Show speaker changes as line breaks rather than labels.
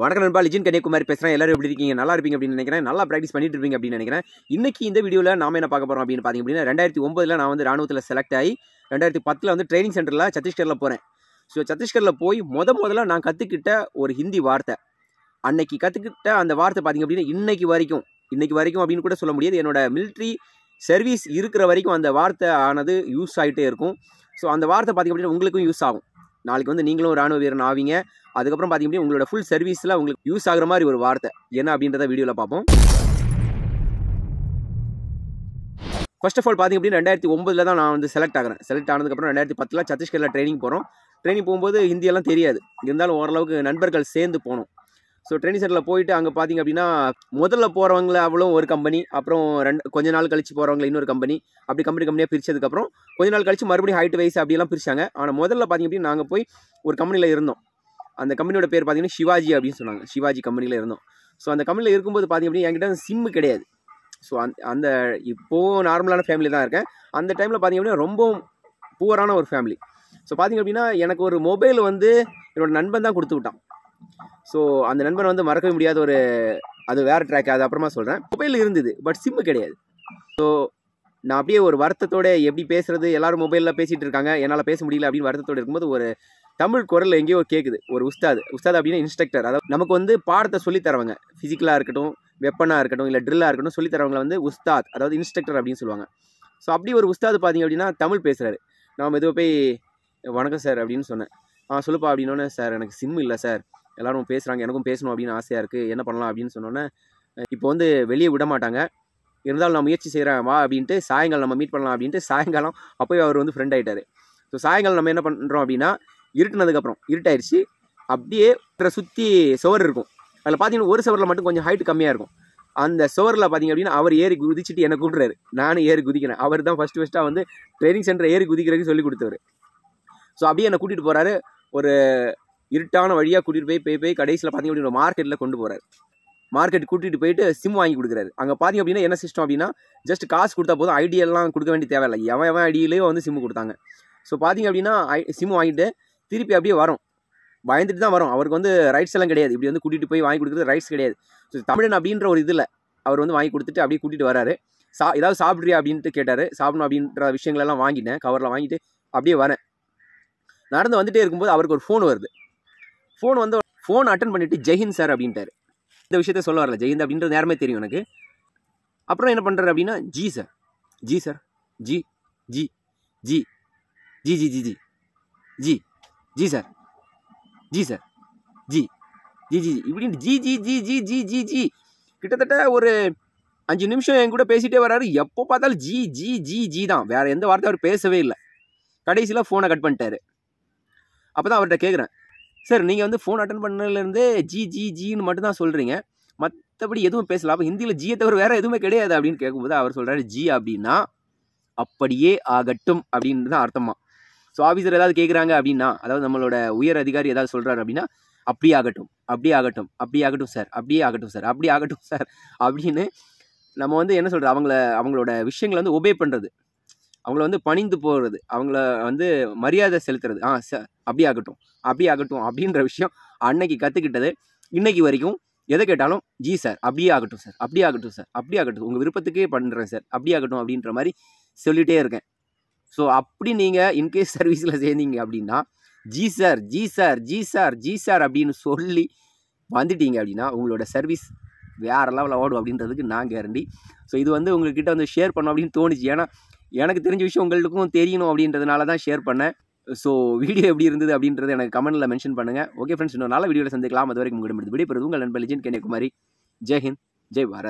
வணக்கம் நண்பா லிஜின் கன்னியாகுமரி பேசுகிறேன் எல்லாரும் எப்படி இருக்கீங்க நல்லா இருப்பீங்க அப்படின்னு நினைக்கிறேன் நல்லா ப்ராக்டிஸ் பண்ணிட்டு இருப்பீங்க அப்படின்னு நினைக்கிறேன் இன்றைக்கி இந்த வீடியோவில் நாம என்ன பார்க்க போகிறோம் அப்படின்னு பார்த்திங்க அப்படின்னா ரெண்டாயிரத்தி ஒம்பதில் நான் வந்து ராணுவத்தில் செலக்ட் ஆகி ரெண்டாயிரத்தி பத்தில் வந்து ட்ரைனிங் சென்டரில் சத்தீஸ்கரில் போகிறேன் ஸோ சத்தீஸ்கரில் போய் முத முதல்ல நான் கற்றுக்கிட்ட ஒரு ஹிந்தி வார்த்தை அன்னைக்கு கற்றுக்கிட்ட அந்த வார்த்தை பார்த்திங்க அப்படின்னா இன்றைக்கி வரைக்கும் இன்றைக்கி வரைக்கும் அப்படின்னு கூட சொல்ல முடியாது என்னோட மிலிட்ரி சர்வீஸ் இருக்கிற வரைக்கும் அந்த வார்த்தை ஆனது யூஸ் ஆகிட்டே இருக்கும் ஸோ அந்த வார்த்தை பார்த்திங்க அப்படின்னா உங்களுக்கும் யூஸ் ஆகும் நாளைக்கு வந்து நீங்களும் ராணுவ வீரன் ஆவீங்க அதுக்கப்புறம் பார்த்தீங்க உங்களோட ஃபுல் சர்வீஸில் உங்களுக்கு யூஸ் ஆகிற மாதிரி ஒரு வார்த்தை என்ன அப்படின்றத வீடியோவில் பார்ப்போம் ஃபர்ஸ்ட் ஆஃப் ஆல் பார்த்திங்க அப்படின்னு ரெண்டாயிரத்தி ஒம்பதில் தான் நான் வந்து செலக்ட் ஆகிறேன் செலக்ட் ஆனதுக்கப்புறம் ரெண்டாயிரத்தி பத்தில் சத்தீஸ்கரில் ட்ரைனிங் போகிறோம் ட்ரைனிங் போகும்போது ஹிந்தியெல்லாம் தெரியாது இருந்தாலும் ஓரளவுக்கு நண்பர்கள் சேர்ந்து போனோம் ஸோ ட்ரெயினிங் சென்டரில் போயிட்டு அங்கே பார்த்தீங்க அப்படின்னா முதல்ல போகிறவங்கள அவ்வளோ ஒரு கம்பெனி அப்புறம் ரெண்டு கொஞ்ச நாள் கழிச்சு போகிறவங்கள இன்னொரு கம்பெனி அப்படி கம்பெனி கம்பெனியாக பிரித்ததுக்கப்புறம் கொஞ்ச நாள் கழிச்சு மறுபடியும் ஹைட் வைஸ் அப்படியெல்லாம் பிரித்தாங்க ஆனால் முதல்ல பார்த்தீங்க அப்படின்னா நாங்கள் போய் ஒரு கம்பெனியில் இருந்தோம் அந்த கம்பெனியோட பேர் பார்த்திங்கன்னா சிவாஜி அப்படின்னு சொன்னாங்க சிவாஜி கம்பெனியில் இருந்தோம் ஸோ அந்த கம்பெனியில் இருக்கும்போது பார்த்தீங்க அப்படின்னா என்கிட்ட சிம்மு கிடையாது ஸோ அந் அந்த இப்போது நார்மலான ஃபேமிலி தான் இருக்கேன் அந்த டைமில் பார்த்தீங்க அப்படின்னா ரொம்ப புவரான ஒரு ஃபேமிலி ஸோ பார்த்தீங்க அப்படின்னா எனக்கு ஒரு மொபைல் வந்து என்னோடய நண்பன் தான் கொடுத்து விட்டான் ஸோ அந்த நண்பன் வந்து மறக்கவே முடியாத ஒரு அது வேறு ட்ராக் அது அப்புறமா சொல்கிறேன் மொபைல் இருந்தது பட் சிம்மு கிடையாது ஸோ நான் அப்படியே ஒரு வருத்தத்தோட எப்படி பேசுறது எல்லோரும் மொபைலில் பேசிகிட்டு இருக்காங்க என்னால் பேச முடியல அப்படின்னு வருத்தத்தோடு இருக்கும்போது ஒரு தமிழ் குரல் எங்கேயோ கேட்குது ஒரு உஸ்தாது உஸ்தாது அப்படின்னா இன்ஸ்ட்ரக்டர் அதாவது நமக்கு வந்து பாடத்தை சொல்லித்தரவங்க ஃபிசிக்கலாக இருக்கட்டும் வெப்பனாக இருக்கட்டும் இல்லை ட்ரில்லாக இருக்கட்டும் சொல்லித்தரவங்களை வந்து உஸ்தாத் அதாவது இன்ஸ்ட்ரக்டர் அப்படின்னு சொல்லுவாங்க ஸோ அப்படி ஒரு உஸ்தாது பார்த்தீங்க அப்படின்னா தமிழ் பேசுகிறாரு நான் எதுவும் போய் வணக்கம் சார் அப்படின்னு சொன்னேன் ஆ சொல்லுப்பா அப்படின்னோடனே சார் எனக்கு சிம் இல்லை சார் எல்லோரும் பேசுகிறாங்க எனக்கும் பேசணும் அப்படின்னு ஆசையாக இருக்குது என்ன பண்ணலாம் அப்படின்னு சொன்னோன்னே இப்போ வந்து வெளியே விட மாட்டாங்க இருந்தாலும் நான் முயற்சி செய்கிறேன் வா அப்படின்ட்டு சாயங்காலம் நம்ம மீட் பண்ணலாம் அப்படின்ட்டு சாயங்காலம் அப்போயே அவர் வந்து ஃப்ரெண்ட் ஆகிட்டார் ஸோ சாயங்காலம் நம்ம என்ன பண்ணுறோம் அப்படின்னா இருட்டினதுக்கப்புறம் இருட்டாயிடுச்சு அப்படியே சுற்றி சுவர் இருக்கும் அதில் பார்த்தீங்கன்னா ஒரு சுவரில் மட்டும் கொஞ்சம் ஹைட் கம்மியாக இருக்கும் அந்த சுவரில் பார்த்தீங்க அப்படின்னா அவர் ஏறி குதிச்சுட்டு என்னை கூப்பிட்றாரு நானும் ஏறி குதிக்கிறேன் அவர் தான் ஃபஸ்ட்டு ஃபஸ்ட்டாக வந்து ட்ரைனிங் சென்டர் ஏறி குதிக்கிறதுக்கு சொல்லி கொடுத்தவர் ஸோ அப்படியே என்னை கூட்டிகிட்டு போகிறாரு ஒரு இருட்டான வழியாக கூட்டிகிட்டு போய் போய் போய் கடைசியில் பார்த்திங்க அப்படின்னா மார்க்கெட்டில் கொண்டு போகிறார் மார்க்கெட் கூட்டிகிட்டு போயிட்டு சிம் வாங்கி கொடுக்குறாரு அங்கே பார்த்திங்க அப்படின்னா என்ன சிஸ்டம் அப்படின்னா ஜஸ்ட் காசு கொடுத்தா போதும் ஐடியெல்லாம் கொடுக்க வேண்டிய தேவையில்லை எவன் எவன் ஐடியிலேயே வந்து சிம் கொடுத்தாங்க ஸோ பார்த்திங்க அப்படின்னா ஐ சிம் வாங்கிட்டு திருப்பி அப்படியே வரும் பயந்துட்டு தான் வரும் அவருக்கு வந்து ரைட்ஸ் எல்லாம் கிடையாது இப்படி வந்து கூட்டிகிட்டு போய் வாங்கி கொடுக்குறது ரைட்ஸ் கிடையாது ஸோ தமிழன் அப்படின்ற ஒரு இதில் அவர் வந்து வாங்கி கொடுத்துட்டு அப்படியே கூட்டிகிட்டு வராரு சா ஏதாவது சாப்பிட்றியா அப்படின்ட்டு கேட்டார் சாப்பிடணும் அப்படின்ற விஷயங்களெல்லாம் வாங்கினேன் கவரில் வாங்கிட்டு அப்படியே வரேன் நடந்து வந்துகிட்டே இருக்கும்போது அவருக்கு ஒரு ஃபோன் வருது ஃபோன் வந்து ஃபோன் அட்டன் பண்ணிவிட்டு ஜெயின் சார் அப்படின்ட்டார் இந்த விஷயத்த சொல்ல வரல ஜெயந்த் அப்படின்றது நேரமே தெரியும் எனக்கு அப்புறம் என்ன பண்ணுறாரு அப்படின்னா ji sir ji sir ji ji ji ji ji ji ji ji ji sir ji sir ji ji ji ji இப்படின்னு ஜி ஜி ஜி ஜி ஜி ஜி ஜி கிட்டத்தட்ட ஒரு அஞ்சு நிமிஷம் என் கூட பேசிகிட்டே வராரு எப்போ பார்த்தாலும் ஜி ஜி ஜி ஜி தான் வேறு எந்த வார்த்தை அவர் பேசவே இல்லை கடைசியில் ஃபோனை கட் பண்ணிட்டாரு அப்போ தான் அவர்கிட்ட கேட்குறேன் சார் நீங்கள் வந்து ஃபோன் அட்டன் பண்ணலேருந்து ஜி ஜி ஜின்னு மட்டும் தான் சொல்கிறீங்க மற்றபடி எதுவும் பேசலாம் அப்போ ஹிந்தியில் ஜியை தவிர வேறு எதுவுமே கிடையாது அப்படின்னு கேட்கும்போது அவர் சொல்கிறாரு ஜி அப்படின்னா அப்படியே ஆகட்டும் அப்படின்னு தான் அர்த்தமாக ஸோ ஆஃபீஸர் ஏதாவது கேட்குறாங்க அப்படின்னா அதாவது நம்மளோட உயர் அதிகாரி ஏதாவது சொல்கிறாரு அப்படின்னா அப்படியே ஆகட்டும் அப்படியே ஆகட்டும் அப்படி ஆகட்டும் சார் அப்படியே ஆகட்டும் சார் அப்படி ஆகட்டும் சார் அப்படின்னு நம்ம வந்து என்ன சொல்கிறது அவங்கள அவங்களோட விஷயங்களை வந்து ஒபே பண்ணுறது அவங்கள வந்து பணிந்து போகிறது அவங்கள வந்து மரியாதை செலுத்துறது ஆ ச அப்படி ஆகட்டும் அப்படி ஆகட்டும் அப்படின்ற விஷயம் அன்னைக்கு கற்றுக்கிட்டது இன்றைக்கி வரைக்கும் எதை கேட்டாலும் ஜி சார் அப்படியே ஆகட்டும் சார் அப்படியே ஆகட்டும் சார் அப்படியே ஆகட்டும் உங்கள் விருப்பத்துக்கே பண்ணுறேன் சார் அப்படியே ஆகட்டும் அப்படின்ற மாதிரி சொல்லிகிட்டே இருக்கேன் ஸோ அப்படி நீங்கள் இன்கேஸ் சர்வீஸில் சேர்ந்தீங்க அப்படின்னா ji sir ji sir ji sir ji sir அப்படின்னு சொல்லி வந்துட்டீங்க அப்படின்னா உங்களோட சர்வீஸ் வேறு லெவலில் ஓடும் அப்படின்றதுக்கு நான் கேரண்டி ஸோ இது வந்து உங்கள்கிட்ட வந்து ஷேர் பண்ணோம் அப்படின்னு தோணுச்சு ஏன்னா எனக்கு தெரிஞ்ச விஷயம் உங்களுக்கும் தெரியணும் அப்படின்றதுனால தான் ஷேர் பண்ணேன் ஸோ வீடியோ எப்படி இருந்தது அப்படின்றது எனக்கு கமெண்ட்டில் மென்ஷன் பண்ணுங்கள் ஓகே ஃப்ரெண்ட்ஸ் இன்னொரு நல்ல வீடியோவில் சந்திக்கலாம் அது வரைக்கும் முடிவு விடைபெறுது உங்கள் நண்பர் லிஜின் கன்னியாகுமரி ஜெய்ஹிந்த் ஜெய் பாரத்